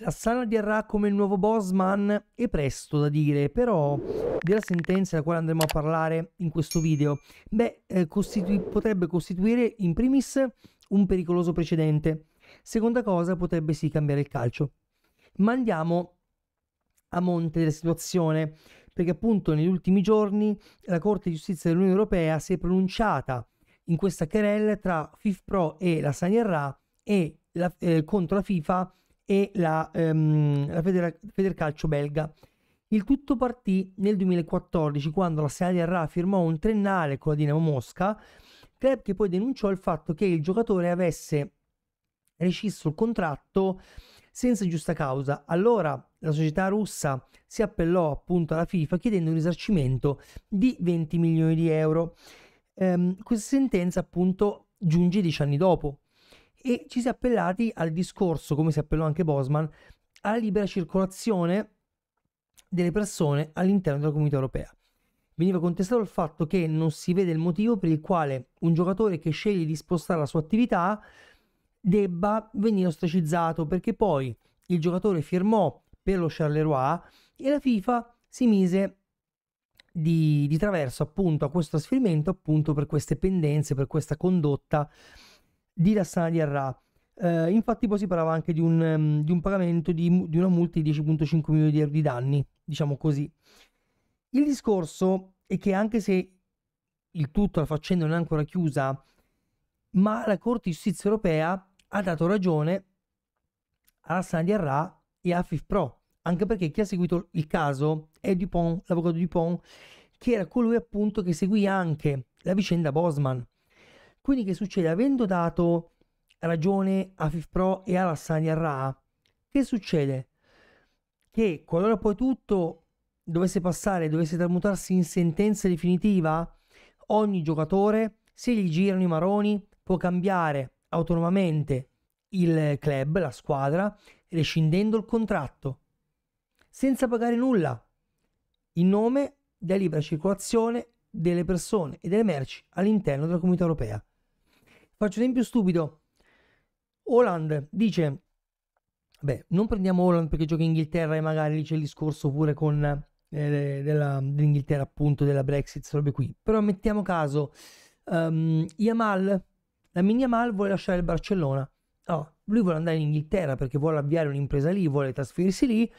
La sala dirà come il nuovo Bosman è presto da dire, però della sentenza della quale andremo a parlare in questo video, beh, eh, costitu potrebbe costituire in primis un pericoloso precedente. Seconda cosa, potrebbe sì cambiare il calcio. Ma andiamo a monte della situazione, perché appunto negli ultimi giorni la Corte di Giustizia dell'Unione Europea si è pronunciata in questa querella tra FIFPro e la Sanierra e la, eh, contro la FIFA e la, um, la Federcalcio belga. Il tutto partì nel 2014 quando la Senadia Ra firmò un triennale con la Dinamo Mosca, club che poi denunciò il fatto che il giocatore avesse rescisso il contratto senza giusta causa. Allora la società russa si appellò appunto alla FIFA chiedendo un risarcimento di 20 milioni di euro. Ehm, questa sentenza appunto giunge dieci anni dopo e ci si è appellati al discorso, come si appellò anche Bosman, alla libera circolazione delle persone all'interno della comunità europea. Veniva contestato il fatto che non si vede il motivo per il quale un giocatore che sceglie di spostare la sua attività debba venire ostracizzato, perché poi il giocatore firmò per lo Charleroi e la FIFA si mise di, di traverso appunto a questo trasferimento appunto per queste pendenze, per questa condotta di Lassana Diarra. Eh, infatti poi si parlava anche di un, um, di un pagamento di, di, una multa di 10.5 milioni di euro di danni, diciamo così. Il discorso è che anche se il tutto, la faccenda non è ancora chiusa, ma la Corte di Giustizia Europea ha dato ragione a Lassana Arra e a FIFPRO, anche perché chi ha seguito il caso è Dupont, l'avvocato Dupont, che era colui appunto che seguì anche la vicenda Bosman quindi che succede? Avendo dato ragione a FIFPRO e alla Sani Ra, che succede? Che qualora poi tutto dovesse passare, dovesse tramutarsi in sentenza definitiva, ogni giocatore, se gli girano i maroni, può cambiare autonomamente il club, la squadra, rescindendo il contratto, senza pagare nulla, in nome della libera circolazione delle persone e delle merci all'interno della comunità europea. Faccio un esempio stupido. Holland dice, beh, non prendiamo Holland perché gioca in Inghilterra e magari c'è il discorso pure con eh, della, dell'Inghilterra appunto, della Brexit, sarebbe qui. Però mettiamo caso, um, Yamal, la mini Yamal vuole lasciare il Barcellona. Oh, lui vuole andare in Inghilterra perché vuole avviare un'impresa lì, vuole trasferirsi lì.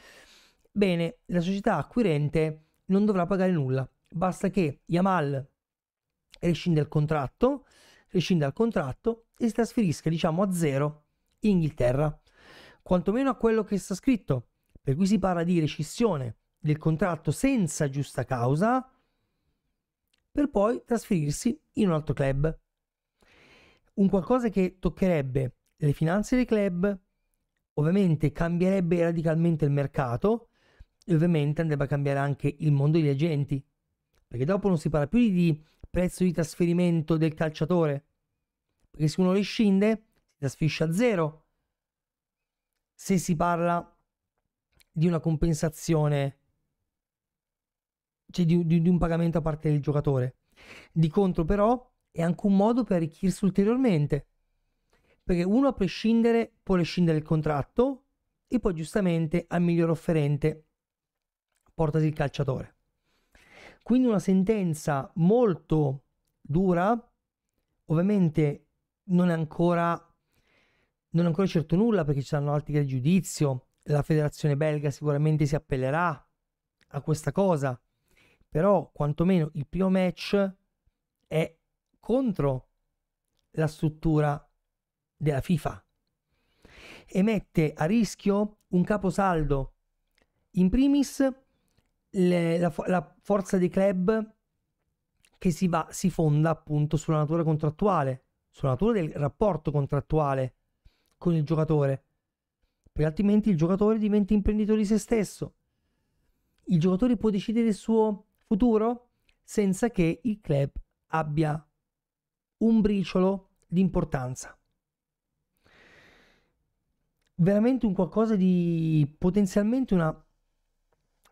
Bene, la società acquirente non dovrà pagare nulla. Basta che Yamal rescinde il contratto rescinda il contratto e si trasferisca, diciamo, a zero in Inghilterra, quantomeno a quello che sta scritto, per cui si parla di rescissione del contratto senza giusta causa, per poi trasferirsi in un altro club. Un qualcosa che toccherebbe le finanze dei club, ovviamente cambierebbe radicalmente il mercato e ovviamente andrebbe a cambiare anche il mondo degli agenti, perché dopo non si parla più di prezzo di trasferimento del calciatore. Perché se uno le scinde, si trasferisce a zero. Se si parla di una compensazione, cioè di, di, di un pagamento a parte del giocatore. Di contro, però, è anche un modo per arricchirsi ulteriormente. Perché uno a prescindere può rescindere il contratto e poi giustamente al miglior offerente portasi il calciatore. Quindi una sentenza molto dura, ovviamente non è ancora non è ancora certo nulla perché ci saranno altri gradi giudizio, la federazione belga sicuramente si appellerà a questa cosa, però quantomeno il primo match è contro la struttura della FIFA e mette a rischio un caposaldo in primis le, la, la, forza dei club che si, va, si fonda appunto sulla natura contrattuale, sulla natura del rapporto contrattuale con il giocatore, perché altrimenti il giocatore diventa imprenditore di se stesso. Il giocatore può decidere il suo futuro senza che il club abbia un briciolo di importanza. Veramente un qualcosa di potenzialmente una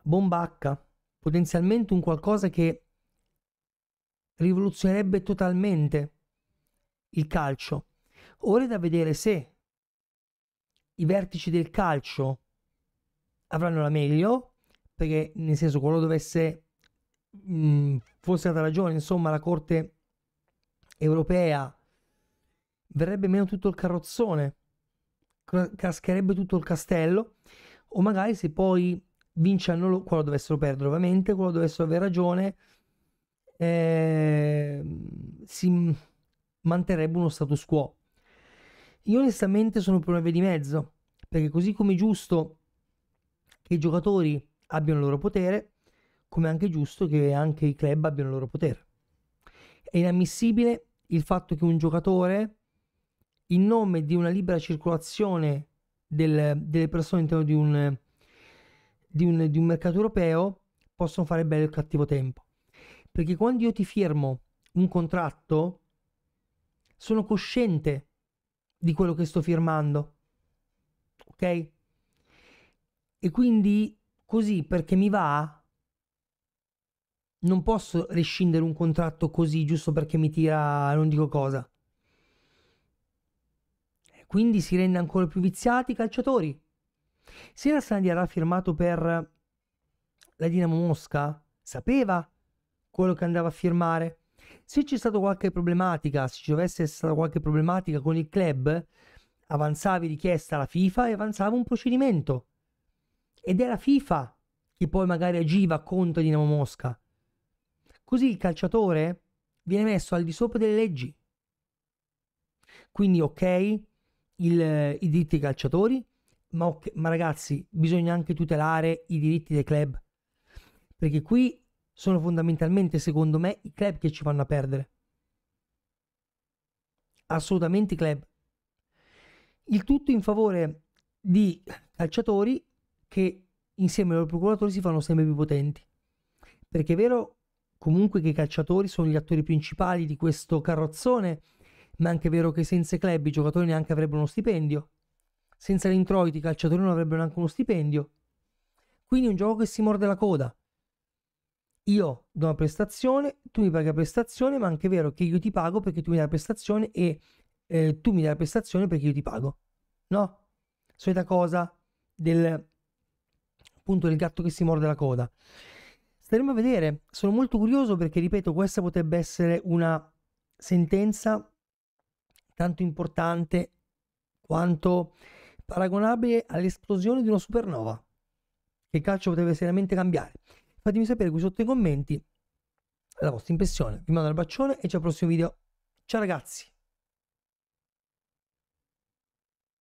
bombacca, potenzialmente un qualcosa che rivoluzionerebbe totalmente il calcio. Ora è da vedere se i vertici del calcio avranno la meglio, perché nel senso quello dovesse, mm, fosse stata ragione, insomma la Corte europea verrebbe meno tutto il carrozzone, cascherebbe tutto il castello, o magari se poi vincendo loro, quello dovessero perdere ovviamente, quello dovessero avere ragione, eh, si manterrebbe uno status quo. Io onestamente sono per una via di mezzo, perché così come è giusto che i giocatori abbiano il loro potere, come è anche giusto che anche i club abbiano il loro potere. È inammissibile il fatto che un giocatore, in nome di una libera circolazione del, delle persone all'interno di un, di un, di un mercato europeo possono fare bello il cattivo tempo. Perché quando io ti firmo un contratto, sono cosciente di quello che sto firmando. Ok? E quindi così perché mi va, non posso rescindere un contratto così giusto perché mi tira non dico cosa. Quindi si rende ancora più viziati i calciatori. Se la gli era firmato per la Dinamo Mosca? Sapeva quello che andava a firmare? Se c'è stata qualche problematica, se ci dovesse essere stata qualche problematica con il club, avanzavi richiesta alla FIFA e avanzava un procedimento. Ed era FIFA che poi magari agiva contro Dinamo Mosca. Così il calciatore viene messo al di sopra delle leggi. Quindi ok, il, i diritti dei calciatori, ma, okay, ma ragazzi, bisogna anche tutelare i diritti dei club. Perché qui sono fondamentalmente, secondo me, i club che ci vanno a perdere. Assolutamente i club. Il tutto in favore di calciatori che insieme ai loro procuratori si fanno sempre più potenti. Perché è vero comunque che i calciatori sono gli attori principali di questo carrozzone, ma è anche vero che senza i club i giocatori neanche avrebbero uno stipendio. Senza l'introito i calciatori non avrebbero neanche uno stipendio. Quindi è un gioco che si morde la coda. Io do una prestazione, tu mi paghi la prestazione, ma anche è vero che io ti pago perché tu mi dai la prestazione e eh, tu mi dai la prestazione perché io ti pago. No? Solita cosa del appunto del gatto che si morde la coda. Staremo a vedere, sono molto curioso perché ripeto, questa potrebbe essere una sentenza tanto importante quanto paragonabile all'esplosione di una supernova. Che il calcio potrebbe seriamente cambiare. Fatemi sapere qui sotto i commenti la vostra impressione. Vi mando un bacione e ci al prossimo video. Ciao ragazzi!